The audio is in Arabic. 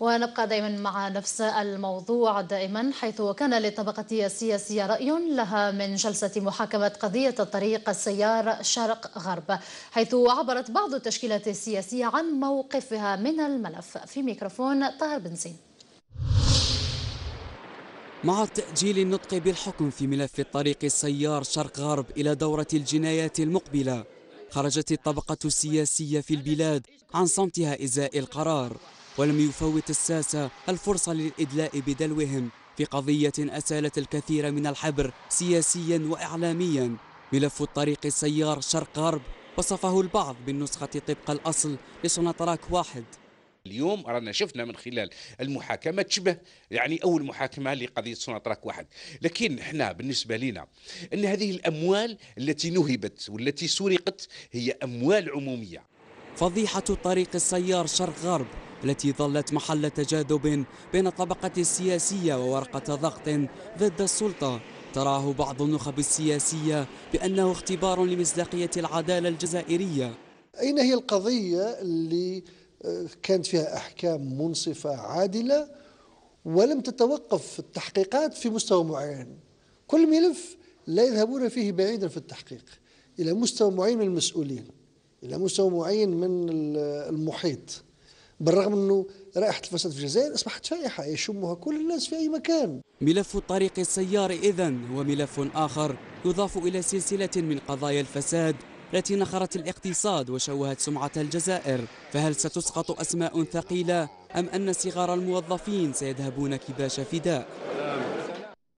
ونبقى دائما مع نفس الموضوع دائما حيث كان للطبقة السياسية رأي لها من جلسة محاكمة قضية الطريق السيار شرق غرب حيث عبرت بعض التشكيلات السياسية عن موقفها من الملف في ميكروفون طاهر بنزين مع تأجيل النطق بالحكم في ملف الطريق السيار شرق غرب إلى دورة الجنايات المقبلة خرجت الطبقة السياسية في البلاد عن صمتها إزاء القرار ولم يفوت الساسة الفرصة للإدلاء بدلوهم في قضية أسالت الكثير من الحبر سياسيا وإعلاميا ملف الطريق السيار شرق غرب وصفه البعض بالنسخة طبق الأصل لسوناتراك واحد اليوم رانا شفنا من خلال المحاكمه تشبه يعني اول محاكمه لقضيه سوناتراك واحد لكن احنا بالنسبه لنا ان هذه الاموال التي نهبت والتي سرقت هي اموال عموميه فضيحه طريق السيار شرق غرب التي ظلت محل تجاذب بين الطبقة السياسية وورقة ضغط ضد السلطة تراه بعض النخب السياسية بأنه اختبار لمصداقية العدالة الجزائرية أين هي القضية اللي آه، كانت فيها أحكام منصفة عادلة ولم تتوقف التحقيقات في مستوى معين كل ملف لا يذهبون فيه بعيدا في التحقيق إلى مستوى معين من المسؤولين إلى مستوى معين من المحيط بالرغم أنه رائحة الفساد في الجزائر أصبحت شائحة يشمها كل الناس في أي مكان ملف الطريق السيار إذا هو ملف آخر يضاف إلى سلسلة من قضايا الفساد التي نخرت الاقتصاد وشوهت سمعة الجزائر فهل ستسقط أسماء ثقيلة أم أن صغار الموظفين سيذهبون كباش فداء؟